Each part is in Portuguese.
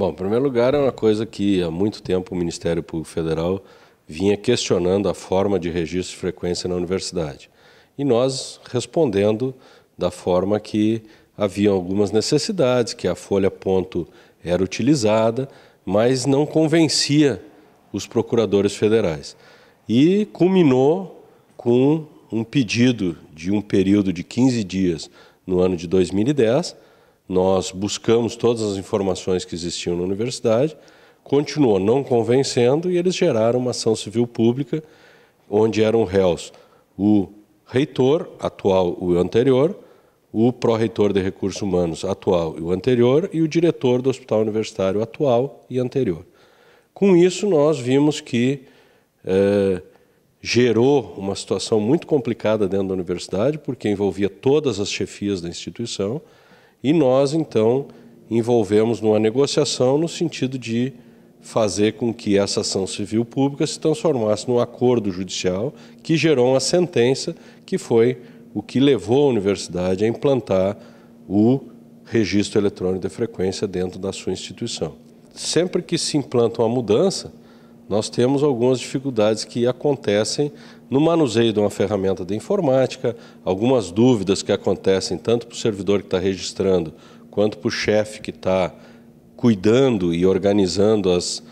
Bom, em primeiro lugar, é uma coisa que há muito tempo o Ministério Público Federal vinha questionando a forma de registro de frequência na universidade. E nós respondendo da forma que haviam algumas necessidades, que a folha ponto era utilizada, mas não convencia os procuradores federais. E culminou com um pedido de um período de 15 dias no ano de 2010, nós buscamos todas as informações que existiam na universidade, continuou não convencendo e eles geraram uma ação civil pública onde eram réus o reitor atual e o anterior, o pró-reitor de recursos humanos atual e o anterior e o diretor do hospital universitário atual e anterior. Com isso, nós vimos que eh, gerou uma situação muito complicada dentro da universidade, porque envolvia todas as chefias da instituição, e nós, então, envolvemos numa negociação no sentido de fazer com que essa ação civil pública se transformasse num acordo judicial que gerou uma sentença que foi o que levou a universidade a implantar o registro eletrônico de frequência dentro da sua instituição. Sempre que se implanta uma mudança, nós temos algumas dificuldades que acontecem no manuseio de uma ferramenta de informática, algumas dúvidas que acontecem tanto para o servidor que está registrando, quanto para o chefe que está cuidando e organizando as,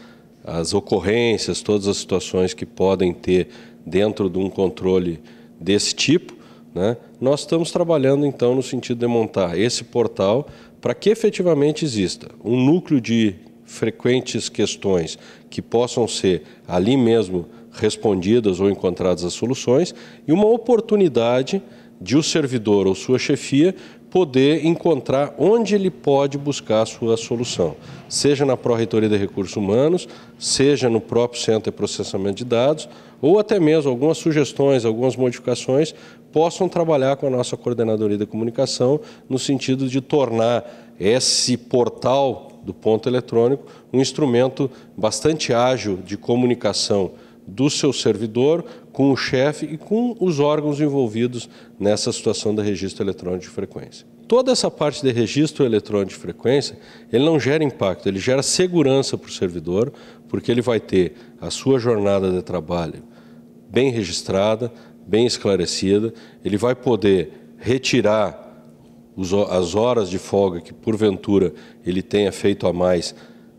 as ocorrências, todas as situações que podem ter dentro de um controle desse tipo. Né? Nós estamos trabalhando, então, no sentido de montar esse portal para que efetivamente exista um núcleo de frequentes questões que possam ser ali mesmo respondidas ou encontradas as soluções, e uma oportunidade de o servidor ou sua chefia poder encontrar onde ele pode buscar a sua solução, seja na Pró-Reitoria de Recursos Humanos, seja no próprio Centro de Processamento de Dados, ou até mesmo algumas sugestões, algumas modificações, possam trabalhar com a nossa Coordenadoria de Comunicação no sentido de tornar esse portal do ponto eletrônico um instrumento bastante ágil de comunicação do seu servidor, com o chefe e com os órgãos envolvidos nessa situação do registro eletrônico de frequência. Toda essa parte de registro eletrônico de frequência, ele não gera impacto, ele gera segurança para o servidor, porque ele vai ter a sua jornada de trabalho bem registrada, bem esclarecida, ele vai poder retirar as horas de folga que porventura ele tenha feito a mais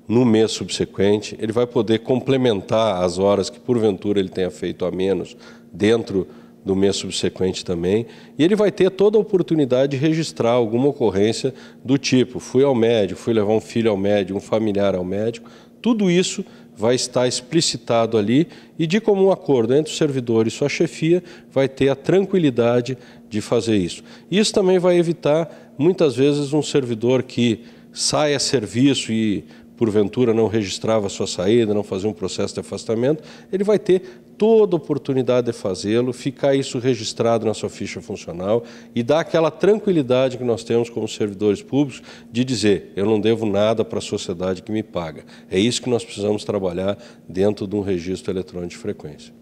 no mês subsequente, ele vai poder complementar as horas que porventura ele tenha feito a menos dentro do mês subsequente também, e ele vai ter toda a oportunidade de registrar alguma ocorrência do tipo: fui ao médico, fui levar um filho ao médico, um familiar ao médico. Tudo isso vai estar explicitado ali e, de comum acordo entre o servidor e sua chefia, vai ter a tranquilidade de fazer isso. Isso também vai evitar, muitas vezes, um servidor que sai a serviço e porventura não registrava sua saída, não fazia um processo de afastamento, ele vai ter toda a oportunidade de fazê-lo, ficar isso registrado na sua ficha funcional e dar aquela tranquilidade que nós temos como servidores públicos de dizer: eu não devo nada para a sociedade que me paga. É isso que nós precisamos trabalhar dentro de um registro eletrônico de frequência.